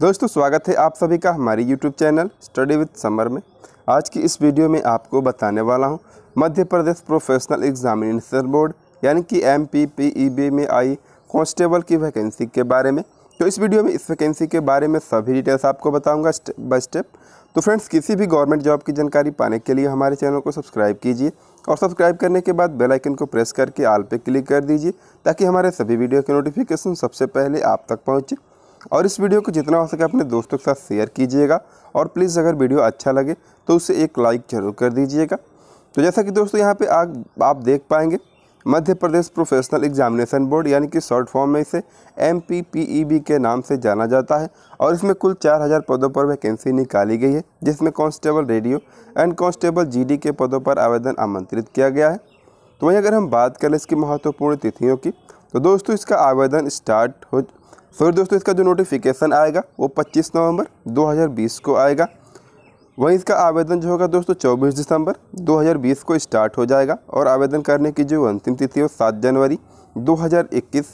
दोस्तों स्वागत है आप सभी का हमारे YouTube channel study with Samar में आज की इस वीडियो में आपको बताने वाला हूं Madhya Pradesh professional examination board यानी कि एम पी e में आई कांस्टेबल की वैकेंसी के बारे में तो इस वीडियो में इस वैकेंसी के बारे में सभी डिटेल्स आपको बताऊँगा स्टेप बाई स्टेप तो फ्रेंड्स किसी भी गवर्नमेंट जॉब की जानकारी पाने के लिए हमारे चैनल को सब्सक्राइब कीजिए और सब्सक्राइब करने के बाद बेल आइकन को प्रेस करके आल पे क्लिक कर दीजिए ताकि हमारे सभी वीडियो के नोटिफिकेशन सबसे पहले आप तक पहुँचे और इस वीडियो को जितना हो सके अपने दोस्तों के साथ शेयर कीजिएगा और प्लीज़ अगर वीडियो अच्छा लगे तो उसे एक लाइक ज़रूर कर दीजिएगा तो जैसा कि दोस्तों यहाँ पे आप आप देख पाएंगे Madhya Pradesh professional examination board यानी कि शॉर्ट फॉर्म में इसे एम e के नाम से जाना जाता है और इसमें कुल हज़ार पदों पर वैकेंसी निकाली गई है जिसमें constable radio and constable GD के पदों पर आवेदन आमंत्रित किया गया है तो वहीं अगर हम बात करें इसकी महत्वपूर्ण तिथियों की तो दोस्तों इसका आवेदन स्टार्ट हो फिर दोस्तों इसका जो नोटिफिकेशन आएगा वो 25 नवंबर 2020 को आएगा वहीं इसका आवेदन जो होगा दोस्तों 24 दिसंबर 2020 को स्टार्ट हो जाएगा और आवेदन करने की जो अंतिम तिथि है सात जनवरी 2021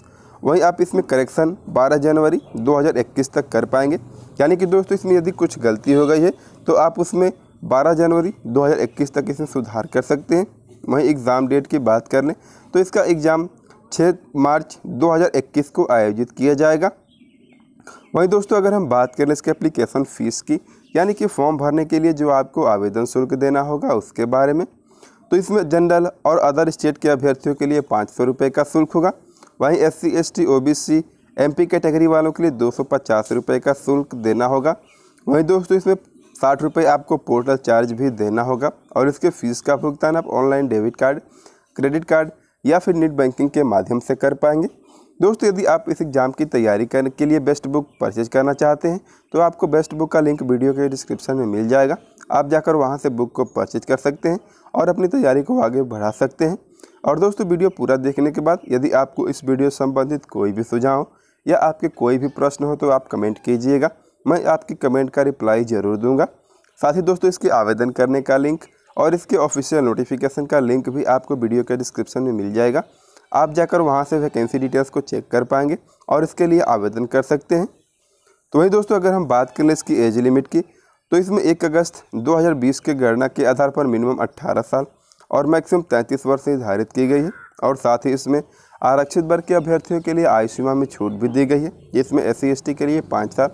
वहीं आप इसमें करेक्शन 12 जनवरी 2021 तक कर पाएंगे यानी कि दोस्तों इसमें यदि कुछ गलती हो गई है तो आप उसमें 12 जनवरी 2021 तक इसमें सुधार कर सकते हैं वहीं एग्ज़ाम डेट की बात कर लें तो इसका एग्ज़ाम छः मार्च 2021 को आयोजित किया जाएगा वहीं दोस्तों अगर हम बात करें इसके एप्लीकेशन फ़ीस की यानी कि फॉर्म भरने के लिए जो आपको आवेदन शुल्क देना होगा उसके बारे में तो इसमें जनरल और अदर स्टेट के अभ्यर्थियों के लिए पाँच सौ रुपये का शुल्क होगा वहीं S C S T O B C M P category वालों के लिए दो सौ पचास रुपये का शुल्क देना होगा वहीं दोस्तों इसमें साठ रुपये आपको पोर्टल चार्ज भी देना होगा और इसके फीस का भुगतान आप online debit card credit card या फिर नेट बैंकिंग के माध्यम से कर पाएंगे दोस्तों यदि आप इस एग्ज़ाम की तैयारी करने के लिए बेस्ट बुक परचेज करना चाहते हैं तो आपको बेस्ट बुक का लिंक वीडियो के डिस्क्रिप्शन में मिल जाएगा आप जाकर वहाँ से बुक को परचेज कर सकते हैं और अपनी तैयारी को आगे बढ़ा सकते हैं और दोस्तों वीडियो पूरा देखने के बाद यदि आपको इस वीडियो संबंधित कोई भी सुझाव या आपके कोई भी प्रश्न हो तो आप कमेंट कीजिएगा मैं आपकी कमेंट का रिप्लाई ज़रूर दूंगा साथ ही दोस्तों इसके आवेदन करने का लिंक और इसके ऑफिशियल नोटिफिकेशन का लिंक भी आपको वीडियो के डिस्क्रिप्शन में मिल जाएगा आप जाकर वहाँ से वैकेंसी डिटेल्स को चेक कर पाएंगे और इसके लिए आवेदन कर सकते हैं तो वही दोस्तों अगर हम बात कर लें इसकी एज लिमिट की तो इसमें एक अगस्त 2020 के गणना के आधार पर मिनिमम 18 साल और मैक्सिमम 33 वर्ष निर्धारित की गई है और साथ ही इसमें आरक्षित वर्ग के अभ्यर्थियों के लिए आयु सीमा में छूट भी दी गई है जिसमें एस सी के लिए पाँच साल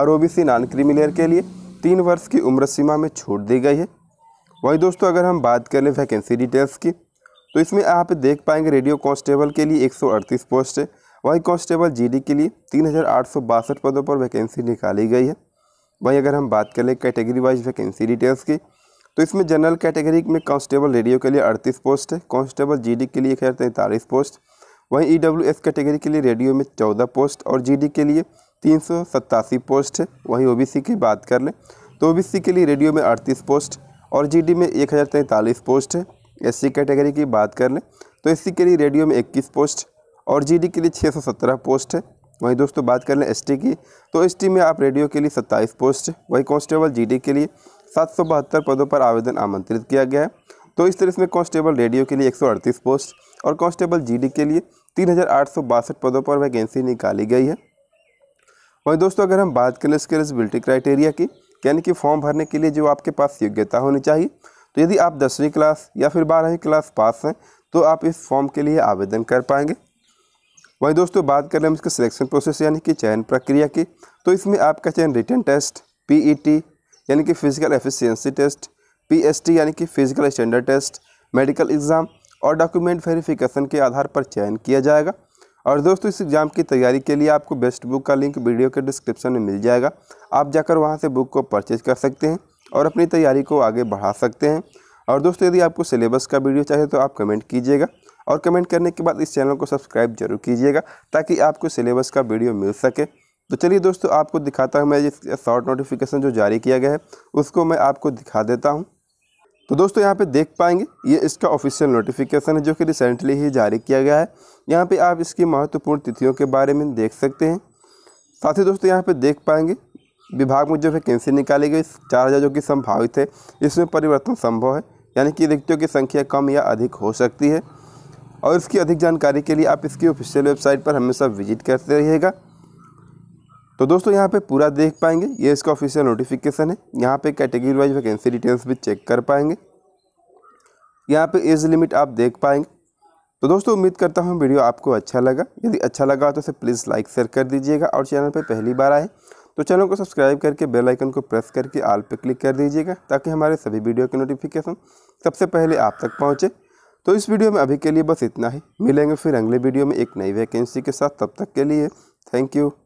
और ओ बी नॉन क्रीमिलेयर के लिए तीन वर्ष की उम्र सीमा में छूट दी गई है वहीं दोस्तों अगर हम बात कर लें वैकेंसी डिटेल्स की तो इसमें आप देख पाएंगे रेडियो कांस्टेबल के लिए 138 पोस्ट है वहीं कांस्टेबल जीडी के लिए तीन पदों पर वैकेंसी निकाली गई है वहीं अगर हम बात कर लें कैटेगरी वाइज वैकेंसी डिटेल्स की तो इसमें जनरल कैटेगरी में कांस्टेबल रेडियो के लिए अड़तीस पोस्ट है कांस्टेबल जीडी के लिए एक पोस्ट वहीं ई कैटेगरी के लिए रेडियो में चौदह पोस्ट और जी के लिए तीन पोस्ट है वहीं ओ की बात कर लें तो ओ के लिए रेडियो में अड़तीस पोस्ट और जीडी में एक हज़ार तैंतालीस पोस्ट है एससी कैटेगरी की बात कर लें तो एससी के लिए रेडियो में इक्कीस पोस्ट और जीडी के लिए छः सौ सत्रह पोस्ट है वहीं दोस्तों बात कर लें एसटी की तो एसटी में आप रेडियो के लिए सत्ताईस पोस्ट वहीं कांस्टेबल जीडी के लिए सात सौ बहत्तर पदों पर आवेदन आमंत्रित किया गया है तो इस तरह इसमें कांस्टेबल रेडियो के लिए एक सौ अड़तीस पोस्ट और कांस्टेबल जीडी के लिए तीन हज़ार आठ सौ बासठ पदों पर वैकेंसी निकाली गई है वहीं दोस्तों अगर हम बात करें इसके एलिजिबिलिटी क्राइटेरिया की यानी कि फॉर्म भरने के लिए जो आपके पास योग्यता होनी चाहिए तो यदि आप दसवीं क्लास या फिर बारहवीं क्लास पास हैं तो आप इस फॉर्म के लिए आवेदन कर पाएंगे वहीं दोस्तों बात रहे हैं इसके सिलेक्शन प्रोसेस यानी कि चयन प्रक्रिया की तो इसमें आपका चयन रिटर्न टेस्ट पी यानी कि फिजिकल एफिशियंसी टेस्ट पी यानी कि physical standard test medical exam और डॉक्यूमेंट वेरिफिकेशन के आधार पर चयन किया जाएगा और दोस्तों इस एग्ज़ाम की तैयारी के लिए आपको बेस्ट बुक का लिंक वीडियो के डिस्क्रिप्शन में मिल जाएगा आप जाकर वहाँ से बुक को परचेज कर सकते हैं और अपनी तैयारी को आगे बढ़ा सकते हैं और दोस्तों यदि आपको सिलेबस का वीडियो चाहिए तो आप कमेंट कीजिएगा और कमेंट करने के बाद इस चैनल को सब्सक्राइब जरूर कीजिएगा ताकि आपको सिलेबस का वीडियो मिल सके तो चलिए दोस्तों आपको दिखाता हूँ मैं ये शॉर्ट नोटिफिकेशन जो जारी किया गया है उसको मैं आपको दिखा देता हूँ तो दोस्तों यहाँ पे देख पाएंगे ये इसका ऑफिशियल नोटिफिकेशन है जो कि रिसेंटली ही जारी किया गया है यहाँ पे आप इसकी महत्वपूर्ण तिथियों के बारे में देख सकते हैं साथ ही दोस्तों यहाँ पे देख पाएंगे विभाग में जो वैकेंसी निकाली गई चार हज़ार जो कि संभावित है इसमें परिवर्तन संभव है यानी कि रिक्तियों की संख्या कम या अधिक हो सकती है और इसकी अधिक जानकारी के लिए आप इसकी ऑफिशियल वेबसाइट पर हमेशा विजिट करते रहिएगा तो दोस्तों यहाँ पे पूरा देख पाएंगे ये इसका ऑफिशियल नोटिफिकेशन है यहाँ पे कैटेगरी वाइज वैकेंसी डिटेल्स भी चेक कर पाएंगे यहाँ पे एज लिमिट आप देख पाएंगे तो दोस्तों उम्मीद करता हूँ वीडियो आपको अच्छा लगा यदि अच्छा लगा तो इसे प्लीज़ लाइक शेयर कर दीजिएगा और चैनल पर पहली बार आए तो चैनल को सब्सक्राइब करके बेल आइकन को प्रेस करके आल पर क्लिक कर दीजिएगा ताकि हमारे सभी वीडियो के नोटिफिकेशन सबसे पहले आप तक पहुँचे तो इस वीडियो में अभी के लिए बस इतना ही मिलेंगे फिर अगले वीडियो में एक नई वैकेंसी के साथ तब तक के लिए थैंक यू